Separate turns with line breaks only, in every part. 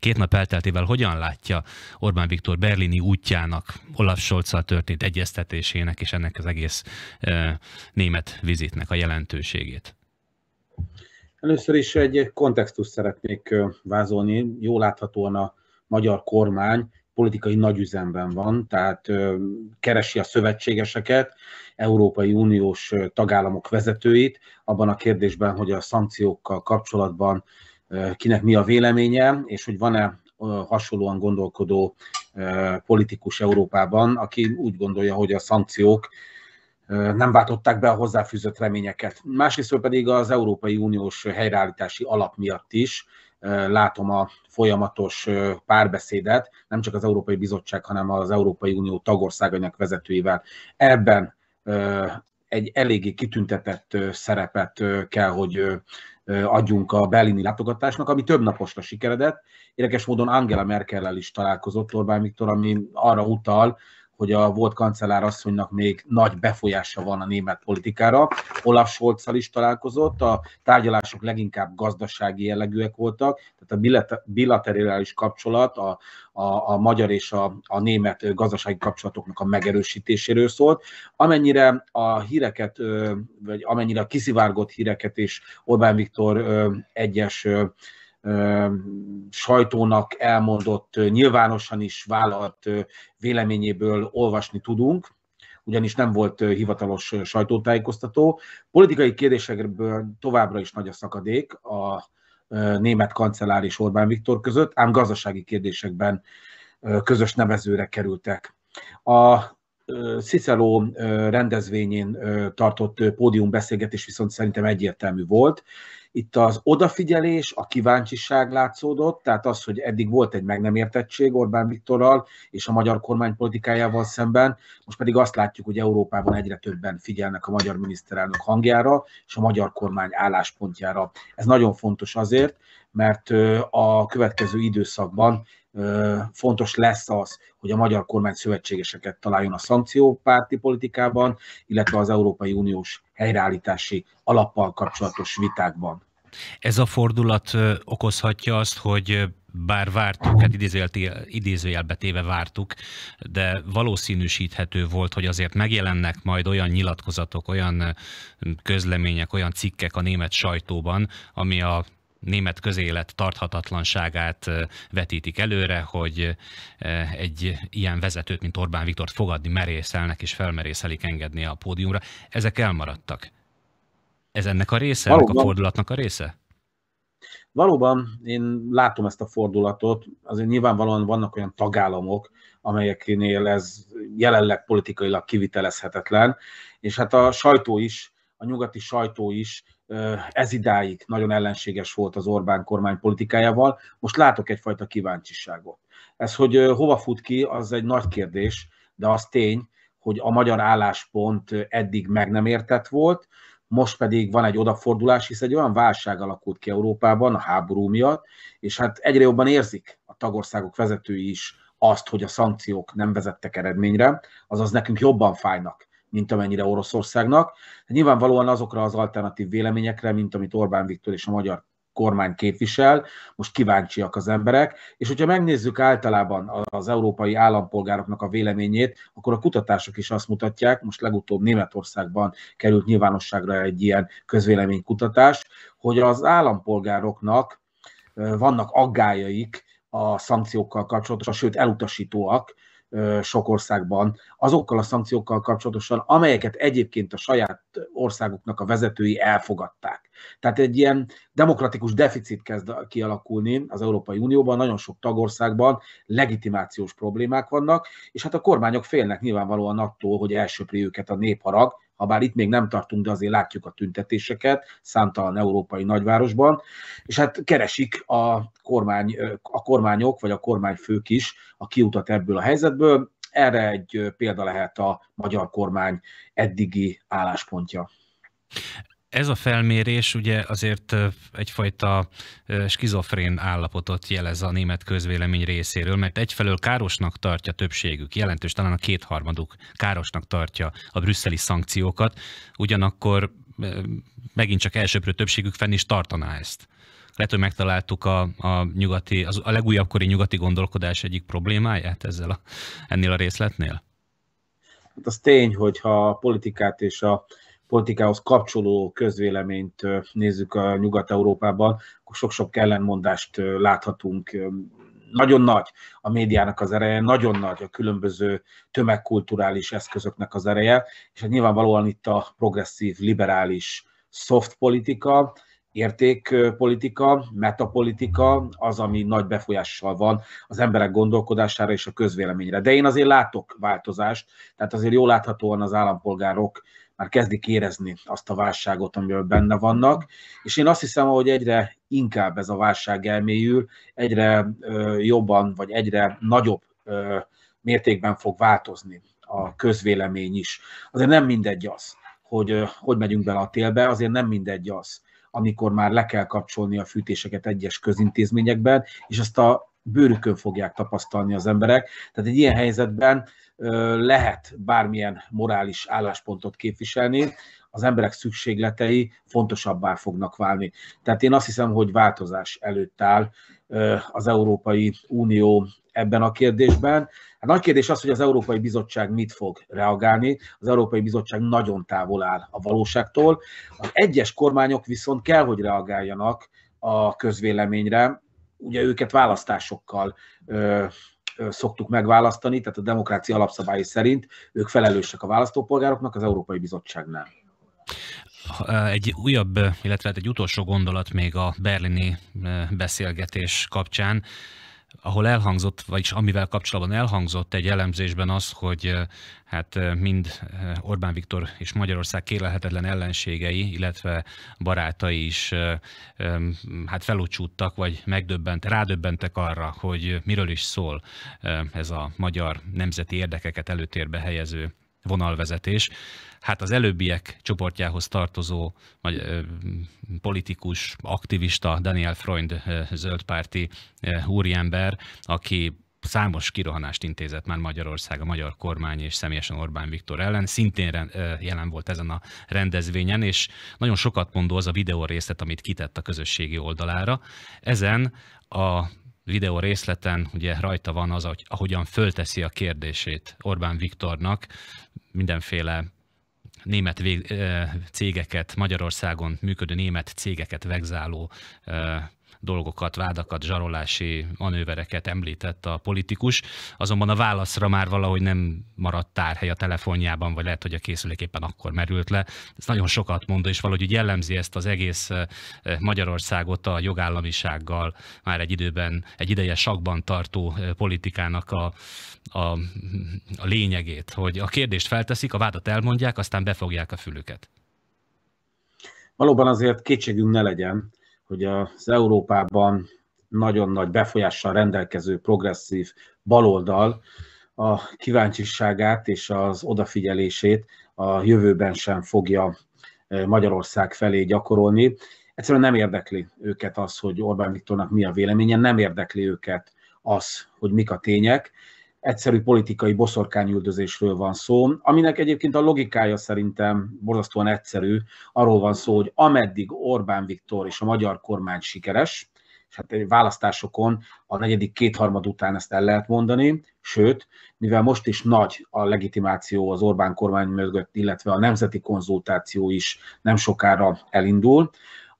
Két nap elteltével hogyan látja Orbán Viktor berlini útjának, Olaf scholz történt egyeztetésének és ennek az egész e, német vizitnek a jelentőségét?
Először is egy kontextus szeretnék vázolni. Jól láthatóan a magyar kormány politikai nagyüzemben van, tehát keresi a szövetségeseket, Európai Uniós tagállamok vezetőit abban a kérdésben, hogy a szankciókkal kapcsolatban kinek mi a véleménye, és hogy van-e hasonlóan gondolkodó politikus Európában, aki úgy gondolja, hogy a szankciók nem váltották be a hozzáfűzött reményeket. Másrészt pedig az Európai Uniós helyreállítási alap miatt is látom a folyamatos párbeszédet, nem csak az Európai Bizottság, hanem az Európai Unió tagországainak vezetőivel. Ebben egy eléggé kitüntetett szerepet kell, hogy adjunk a berlini látogatásnak, ami több naposra sikeredett. Érdekes módon Angela Merkellel is találkozott Orbán Viktor, ami arra utal, hogy a volt kancellár asszonynak még nagy befolyása van a német politikára. Olaf scholz is találkozott, a tárgyalások leginkább gazdasági jellegűek voltak, tehát a bilaterális kapcsolat, a, a, a magyar és a, a német gazdasági kapcsolatoknak a megerősítéséről szólt. Amennyire a híreket, vagy amennyire a kiszivárgott híreket és Orbán Viktor egyes sajtónak elmondott, nyilvánosan is vállalt véleményéből olvasni tudunk, ugyanis nem volt hivatalos sajtótájékoztató. Politikai kérdésekből továbbra is nagy a szakadék a német kancellár és Orbán Viktor között, ám gazdasági kérdésekben közös nevezőre kerültek. A Cicero rendezvényén tartott pódiumbeszélgetés viszont szerintem egyértelmű volt, itt az odafigyelés, a kíváncsiság látszódott, tehát az, hogy eddig volt egy meg nem értettség Orbán Viktorral és a magyar kormány politikájával szemben, most pedig azt látjuk, hogy Európában egyre többen figyelnek a magyar miniszterelnök hangjára és a magyar kormány álláspontjára. Ez nagyon fontos azért, mert a következő időszakban fontos lesz az, hogy a magyar kormány szövetségeseket találjon a szankciópárti politikában, illetve az Európai Uniós helyreállítási alappal kapcsolatos vitákban.
Ez a fordulat okozhatja azt, hogy bár vártuk, hát idézőjelbe téve vártuk, de valószínűsíthető volt, hogy azért megjelennek majd olyan nyilatkozatok, olyan közlemények, olyan cikkek a német sajtóban, ami a német közélet tarthatatlanságát vetítik előre, hogy egy ilyen vezetőt, mint Orbán Viktort fogadni merészelnek és felmerészelik engedni a pódiumra. Ezek elmaradtak. Ez ennek a része, Valóban. ennek a fordulatnak a része?
Valóban én látom ezt a fordulatot, azért nyilvánvalóan vannak olyan tagállamok, amelyeknél ez jelenleg politikailag kivitelezhetetlen, és hát a sajtó is, a nyugati sajtó is ez idáig nagyon ellenséges volt az Orbán kormány politikájával, most látok egyfajta kíváncsiságot. Ez, hogy hova fut ki, az egy nagy kérdés, de az tény, hogy a magyar álláspont eddig meg nem értett volt, most pedig van egy odafordulás, hiszen egy olyan válság alakult ki Európában a háború miatt, és hát egyre jobban érzik a tagországok vezetői is azt, hogy a szankciók nem vezettek eredményre, azaz nekünk jobban fájnak, mint amennyire Oroszországnak. Nyilvánvalóan azokra az alternatív véleményekre, mint amit Orbán Viktor és a magyar kormány képvisel, most kíváncsiak az emberek, és hogyha megnézzük általában az európai állampolgároknak a véleményét, akkor a kutatások is azt mutatják, most legutóbb Németországban került nyilvánosságra egy ilyen közvéleménykutatás, hogy az állampolgároknak vannak aggájaik a szankciókkal kapcsolatosan, sőt elutasítóak, sok országban, azokkal a szankciókkal kapcsolatosan, amelyeket egyébként a saját országuknak a vezetői elfogadták. Tehát egy ilyen demokratikus deficit kezd kialakulni az Európai Unióban, nagyon sok tagországban legitimációs problémák vannak, és hát a kormányok félnek nyilvánvalóan attól, hogy elsöpri őket a népharag, ha bár itt még nem tartunk, de azért látjuk a tüntetéseket számtalan európai nagyvárosban, és hát keresik a, kormány, a kormányok, vagy a kormányfők is a kiutat ebből a helyzetből. Erre egy példa lehet a magyar kormány eddigi álláspontja
ez a felmérés ugye azért egyfajta skizofrén állapotot jelez a német közvélemény részéről, mert egyfelől károsnak tartja többségük, jelentős talán a kétharmaduk károsnak tartja a brüsszeli szankciókat, ugyanakkor megint csak elsőprő többségük fenn is tartaná ezt. Lehet, hogy megtaláltuk a, a, nyugati, az, a legújabb kori nyugati gondolkodás egyik problémáját ezzel a, ennél a részletnél?
Hát az tény, hogyha a politikát és a politikához kapcsoló közvéleményt nézzük a Nyugat-Európában, akkor sok-sok ellenmondást láthatunk. Nagyon nagy a médiának az ereje, nagyon nagy a különböző tömegkulturális eszközöknek az ereje, és hát nyilvánvalóan itt a progresszív, liberális soft politika, értékpolitika, metapolitika az, ami nagy befolyással van az emberek gondolkodására és a közvéleményre. De én azért látok változást, tehát azért jól láthatóan az állampolgárok már kezdik érezni azt a válságot, amiben benne vannak, és én azt hiszem, hogy egyre inkább ez a válság elmélyül, egyre jobban, vagy egyre nagyobb mértékben fog változni a közvélemény is. Azért nem mindegy az, hogy hogy megyünk bele a télbe, azért nem mindegy az, amikor már le kell kapcsolni a fűtéseket egyes közintézményekben, és ezt a bőrükön fogják tapasztalni az emberek. Tehát egy ilyen helyzetben lehet bármilyen morális álláspontot képviselni, az emberek szükségletei fontosabbá fognak válni. Tehát én azt hiszem, hogy változás előtt áll az Európai Unió ebben a kérdésben. A hát nagy kérdés az, hogy az Európai Bizottság mit fog reagálni. Az Európai Bizottság nagyon távol áll a valóságtól. Az egyes kormányok viszont kell, hogy reagáljanak a közvéleményre, ugye őket választásokkal ö, ö, szoktuk megválasztani, tehát a demokrácia alapszabályi szerint ők felelősek a választópolgároknak, az Európai Bizottság nem.
Egy újabb, illetve hát egy utolsó gondolat még a berlini beszélgetés kapcsán ahol elhangzott, vagyis amivel kapcsolatban elhangzott egy elemzésben az, hogy eh, hát eh, mind eh, Orbán Viktor és Magyarország kérelhetetlen ellenségei, illetve barátai is hát felúcsúttak, vagy megdöbbent, rádöbbentek arra, hogy miről is szól ez a magyar nemzeti érdekeket előtérbe helyező vonalvezetés. Hát az előbbiek csoportjához tartozó vagy, ö, politikus, aktivista Daniel Freund ö, zöldpárti ö, úriember, aki számos kirohanást intézett már Magyarország, a magyar kormány és személyesen Orbán Viktor ellen. Szintén jelen volt ezen a rendezvényen, és nagyon sokat mondó az a videó részlet, amit kitett a közösségi oldalára. Ezen a videó részleten ugye rajta van az, ahogyan fölteszi a kérdését Orbán Viktornak mindenféle német cégeket, Magyarországon működő német cégeket vegzáló dolgokat, vádakat, zsarolási manővereket említett a politikus, azonban a válaszra már valahogy nem maradt tárhely a telefonjában, vagy lehet, hogy a készülék éppen akkor merült le. Ez nagyon sokat mond, és valahogy jellemzi ezt az egész eh, eh, Magyarországot a jogállamisággal már egy időben, egy ideje sakban tartó eh, politikának a, a, a lényegét, hogy a kérdést felteszik, a vádat elmondják, aztán befogják a fülüket.
Valóban azért kétségünk ne legyen, hogy az Európában nagyon nagy befolyással rendelkező progresszív baloldal a kíváncsiságát és az odafigyelését a jövőben sem fogja e, Magyarország felé gyakorolni. Egyszerűen nem érdekli őket az, hogy Orbán Viktornak mi a véleménye, nem érdekli őket az, hogy mik a tények, egyszerű politikai boszorkányüldözésről van szó, aminek egyébként a logikája szerintem borzasztóan egyszerű. Arról van szó, hogy ameddig Orbán Viktor és a magyar kormány sikeres, és hát választásokon a negyedik kétharmad után ezt el lehet mondani, sőt, mivel most is nagy a legitimáció az Orbán kormány mögött, illetve a nemzeti konzultáció is nem sokára elindul,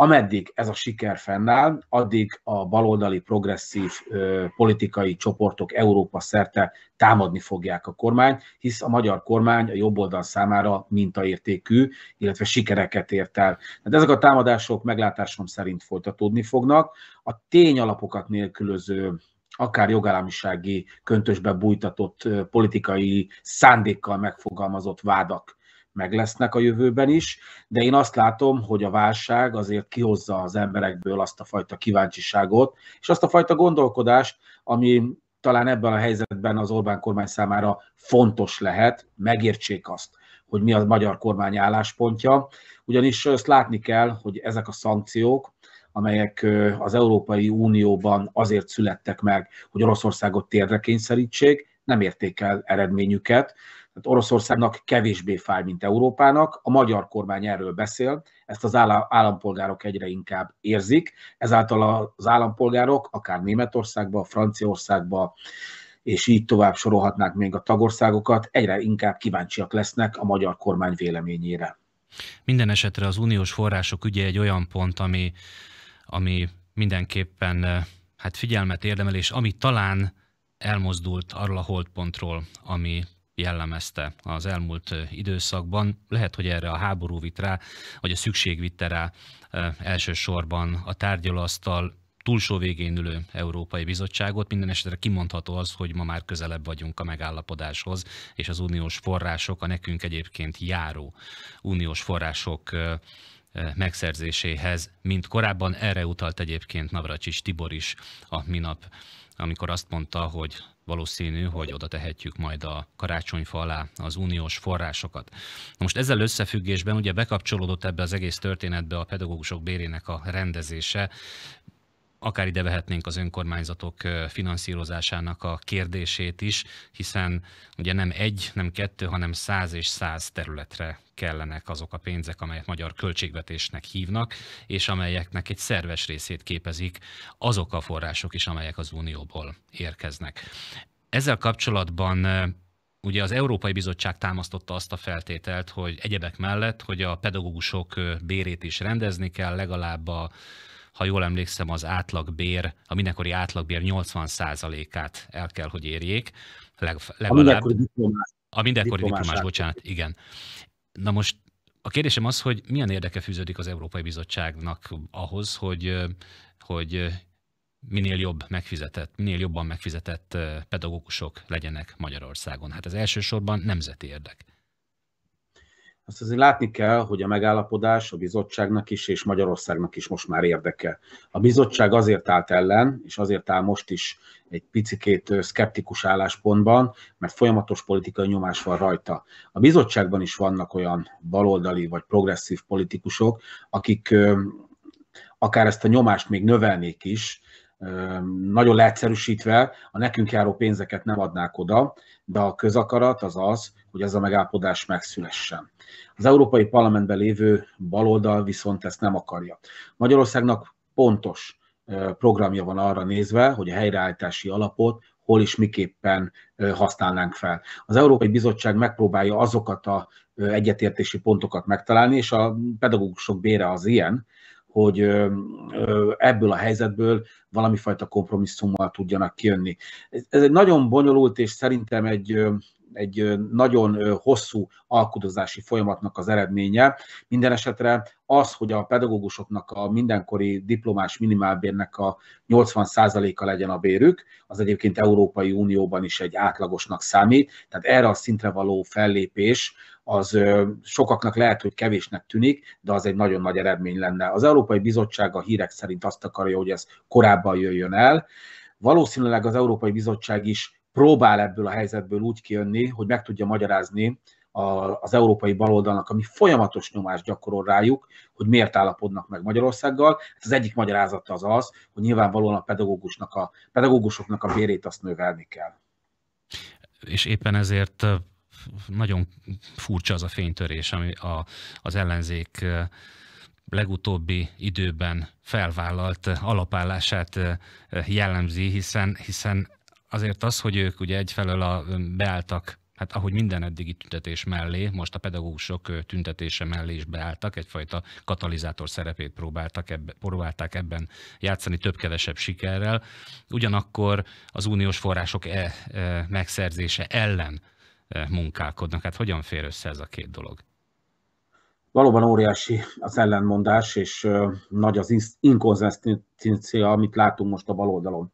Ameddig ez a siker fennáll, addig a baloldali progresszív ö, politikai csoportok Európa szerte támadni fogják a kormány, hisz a magyar kormány a jobb oldal számára mintaértékű, illetve sikereket ért el. Hát ezek a támadások meglátásom szerint folytatódni fognak. A tényalapokat nélkülöző akár jogállamisági köntösbe bújtatott politikai szándékkal megfogalmazott vádak meg lesznek a jövőben is, de én azt látom, hogy a válság azért kihozza az emberekből azt a fajta kíváncsiságot, és azt a fajta gondolkodást, ami talán ebben a helyzetben az Orbán kormány számára fontos lehet, megértsék azt, hogy mi a magyar kormány álláspontja, ugyanis azt látni kell, hogy ezek a szankciók, amelyek az Európai Unióban azért születtek meg, hogy Oroszországot térdre kényszerítsék, nem érték el eredményüket. Tehát Oroszországnak kevésbé fáj, mint Európának. A magyar kormány erről beszél, ezt az állampolgárok egyre inkább érzik. Ezáltal az állampolgárok, akár Németországba, Franciaországba, és így tovább sorolhatnák még a tagországokat, egyre inkább kíváncsiak lesznek a magyar kormány véleményére.
Minden esetre az uniós források ügye egy olyan pont, ami, ami mindenképpen eh, hát figyelmet érdemel, és ami talán elmozdult arról a holdpontról, ami jellemezte az elmúlt időszakban. Lehet, hogy erre a háború vitt rá, vagy a szükség vitte rá elsősorban a tárgyalasztal túlsó végén ülő Európai Bizottságot. Minden esetre kimondható az, hogy ma már közelebb vagyunk a megállapodáshoz, és az uniós források, a nekünk egyébként járó uniós források megszerzéséhez, mint korábban. Erre utalt egyébként Navracsis Tibor is a minap amikor azt mondta, hogy valószínű, hogy oda tehetjük majd a karácsonyfa alá az uniós forrásokat. Na most ezzel összefüggésben ugye bekapcsolódott ebbe az egész történetbe a pedagógusok bérének a rendezése akár ide vehetnénk az önkormányzatok finanszírozásának a kérdését is, hiszen ugye nem egy, nem kettő, hanem száz és száz területre kellenek azok a pénzek, amelyet magyar költségvetésnek hívnak, és amelyeknek egy szerves részét képezik azok a források is, amelyek az Unióból érkeznek. Ezzel kapcsolatban Ugye az Európai Bizottság támasztotta azt a feltételt, hogy egyebek mellett, hogy a pedagógusok bérét is rendezni kell, legalább a ha jól emlékszem, az átlagbér, a mindenkori átlagbér 80%-át el kell, hogy érjék, leg, legalább. A mindenkori diplomás. A mindenkori diplomás, diplomás bocsánat, igen. Na most a kérdésem az, hogy milyen érdeke fűződik az Európai Bizottságnak ahhoz, hogy, hogy minél jobb megfizetett, minél jobban megfizetett pedagógusok legyenek Magyarországon. Hát ez elsősorban nemzeti érdek
azt azért látni kell, hogy a megállapodás a bizottságnak is és Magyarországnak is most már érdeke. A bizottság azért állt ellen, és azért áll most is egy picikét szkeptikus álláspontban, mert folyamatos politikai nyomás van rajta. A bizottságban is vannak olyan baloldali vagy progresszív politikusok, akik akár ezt a nyomást még növelnék is, nagyon leegyszerűsítve a nekünk járó pénzeket nem adnák oda, de a közakarat az az, hogy ez a megállapodás megszülessen. Az Európai Parlamentben lévő baloldal viszont ezt nem akarja. Magyarországnak pontos programja van arra nézve, hogy a helyreállítási alapot hol és miképpen használnánk fel. Az Európai Bizottság megpróbálja azokat a egyetértési pontokat megtalálni, és a pedagógusok bére az ilyen, hogy ebből a helyzetből valami fajta kompromisszummal tudjanak kijönni. Ez egy nagyon bonyolult és szerintem egy egy nagyon hosszú alkudozási folyamatnak az eredménye. Minden esetre az, hogy a pedagógusoknak a mindenkori diplomás minimálbérnek a 80%-a legyen a bérük, az egyébként Európai Unióban is egy átlagosnak számít, tehát erre a szintre való fellépés az sokaknak lehet, hogy kevésnek tűnik, de az egy nagyon nagy eredmény lenne. Az Európai Bizottság a hírek szerint azt akarja, hogy ez korábban jöjjön el. Valószínűleg az Európai Bizottság is próbál ebből a helyzetből úgy kijönni, hogy meg tudja magyarázni az európai baloldalnak, ami folyamatos nyomást gyakorol rájuk, hogy miért állapodnak meg Magyarországgal. Hát az egyik magyarázata az az, hogy nyilvánvalóan a, pedagógusnak a pedagógusoknak a bérét azt növelni kell.
És éppen ezért nagyon furcsa az a fénytörés, ami a, az ellenzék legutóbbi időben felvállalt alapállását jellemzi, hiszen, hiszen azért az, hogy ők ugye egyfelől a, beálltak hát ahogy minden eddigi tüntetés mellé, most a pedagógusok tüntetése mellé is beálltak, egyfajta katalizátor szerepét próbáltak ebbe, próbálták ebben játszani több-kevesebb sikerrel. Ugyanakkor az uniós források e, e, megszerzése ellen e, munkálkodnak. Hát hogyan fér
össze ez a két dolog? Valóban óriási az ellenmondás, és nagy az inkonzisztencia, amit látunk most a baloldalon.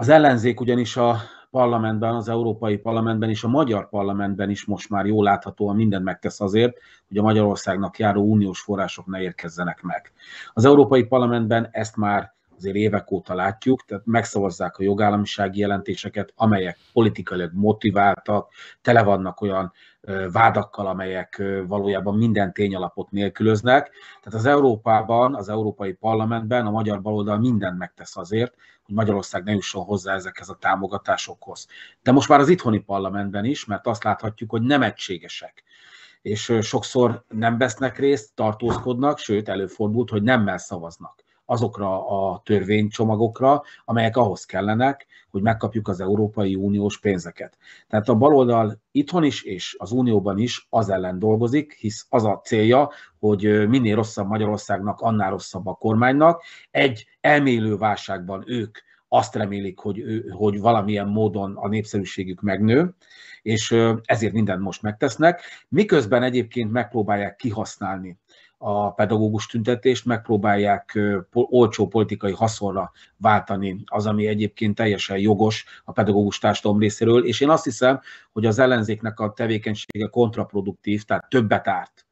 Az ellenzék ugyanis a parlamentben, az Európai Parlamentben és a Magyar Parlamentben is most már jól láthatóan mindent megtesz azért, hogy a Magyarországnak járó uniós források ne érkezzenek meg. Az Európai Parlamentben ezt már azért évek óta látjuk, tehát megszavazzák a jogállamisági jelentéseket, amelyek politikailag motiváltak, tele vannak olyan vádakkal, amelyek valójában minden tényalapot nélkülöznek. Tehát az Európában, az Európai Parlamentben a magyar baloldal mindent megtesz azért, hogy Magyarország ne jusson hozzá ezekhez a támogatásokhoz. De most már az itthoni parlamentben is, mert azt láthatjuk, hogy nem egységesek és sokszor nem vesznek részt, tartózkodnak, sőt előfordult, hogy nemmel szavaznak azokra a törvénycsomagokra, amelyek ahhoz kellenek, hogy megkapjuk az Európai Uniós pénzeket. Tehát a baloldal itthon is és az Unióban is az ellen dolgozik, hisz az a célja, hogy minél rosszabb Magyarországnak, annál rosszabb a kormánynak. Egy elmélő válságban ők azt remélik, hogy, hogy valamilyen módon a népszerűségük megnő, és ezért mindent most megtesznek, miközben egyébként megpróbálják kihasználni a pedagógus tüntetést, megpróbálják olcsó politikai haszonra váltani az, ami egyébként teljesen jogos a pedagógus társadalom részéről, és én azt hiszem, hogy az ellenzéknek a tevékenysége kontraproduktív, tehát többet árt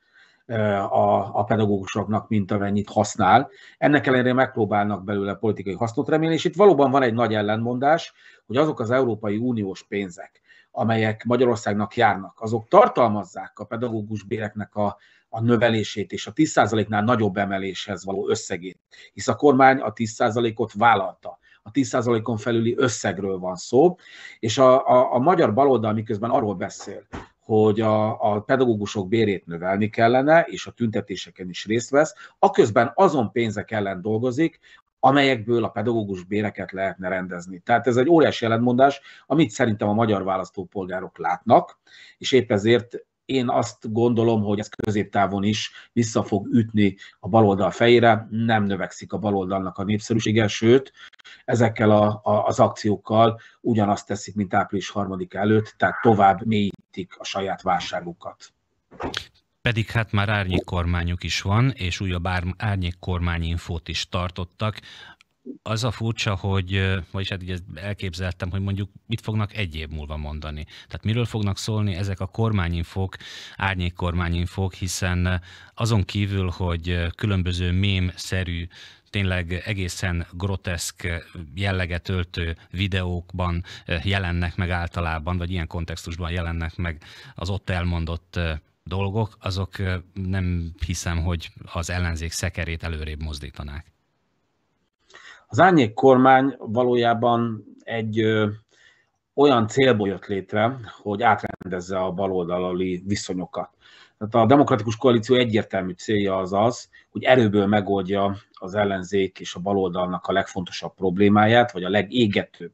a, pedagógusoknak, mint amennyit használ. Ennek ellenére megpróbálnak belőle politikai hasznot remélni, és itt valóban van egy nagy ellenmondás, hogy azok az Európai Uniós pénzek, amelyek Magyarországnak járnak, azok tartalmazzák a pedagógus béreknek a a növelését és a 10%-nál nagyobb emeléshez való összegét, hisz a kormány a 10%-ot vállalta a 10%-on felüli összegről van szó, és a, a, a magyar baloldal miközben arról beszél, hogy a, a pedagógusok bérét növelni kellene, és a tüntetéseken is részt vesz, aközben azon pénzek ellen dolgozik, amelyekből a pedagógus béreket lehetne rendezni. Tehát ez egy óriási ellentmondás, amit szerintem a magyar választópolgárok látnak, és épp ezért én azt gondolom, hogy ez középtávon is vissza fog ütni a baloldal fejére, nem növekszik a baloldalnak a népszerűsége, sőt, ezekkel a, a, az akciókkal ugyanazt teszik, mint április harmadik előtt, tehát tovább mélyítik a saját válságukat.
Pedig hát már árnyék kormányuk is van, és újabb árnyék kormányinfót is tartottak, az a furcsa, hogy, vagyis hát így elképzeltem, hogy mondjuk mit fognak egy év múlva mondani. Tehát miről fognak szólni ezek a kormányinfók, árnyék kormányinfók, hiszen azon kívül, hogy különböző mém-szerű tényleg egészen groteszk jelleget öltő videókban jelennek meg általában, vagy ilyen kontextusban jelennek meg az ott elmondott dolgok, azok nem hiszem, hogy az ellenzék szekerét előrébb mozdítanák.
Az árnyék kormány valójában egy ö, olyan célból jött létre, hogy átrendezze a baloldali viszonyokat. Tehát a demokratikus koalíció egyértelmű célja az az, hogy erőből megoldja az ellenzék és a baloldalnak a legfontosabb problémáját, vagy a legégetőbb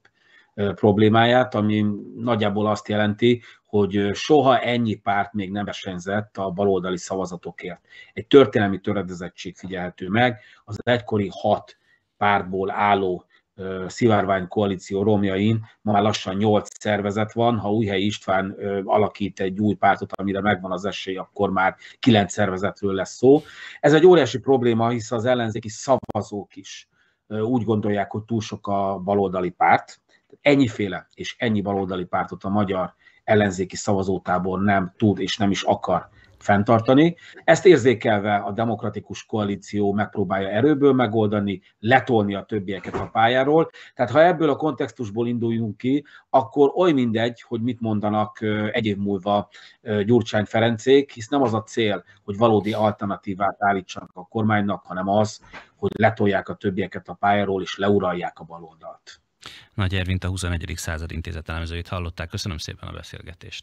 problémáját, ami nagyjából azt jelenti, hogy soha ennyi párt még nem versenyzett a baloldali szavazatokért. Egy történelmi töredezettség figyelhető meg, az egykori hat pártból álló szivárvány koalíció romjain ma már lassan nyolc szervezet van, ha Újhely István alakít egy új pártot, amire megvan az esély, akkor már kilenc szervezetről lesz szó. Ez egy óriási probléma, hisz az ellenzéki szavazók is úgy gondolják, hogy túl sok a baloldali párt. Ennyiféle és ennyi baloldali pártot a magyar ellenzéki szavazótábor nem tud és nem is akar fenntartani. Ezt érzékelve a demokratikus koalíció megpróbálja erőből megoldani, letolni a többieket a pályáról. Tehát ha ebből a kontextusból induljunk ki, akkor oly mindegy, hogy mit mondanak egy év múlva Gyurcsány Ferencék, hisz nem az a cél, hogy valódi alternatívát állítsanak a kormánynak, hanem az, hogy letolják a többieket a pályáról és leuralják a baloldalt.
Nagy Ervint a 21. század intézet elemzőit hallották. Köszönöm szépen a beszélgetést.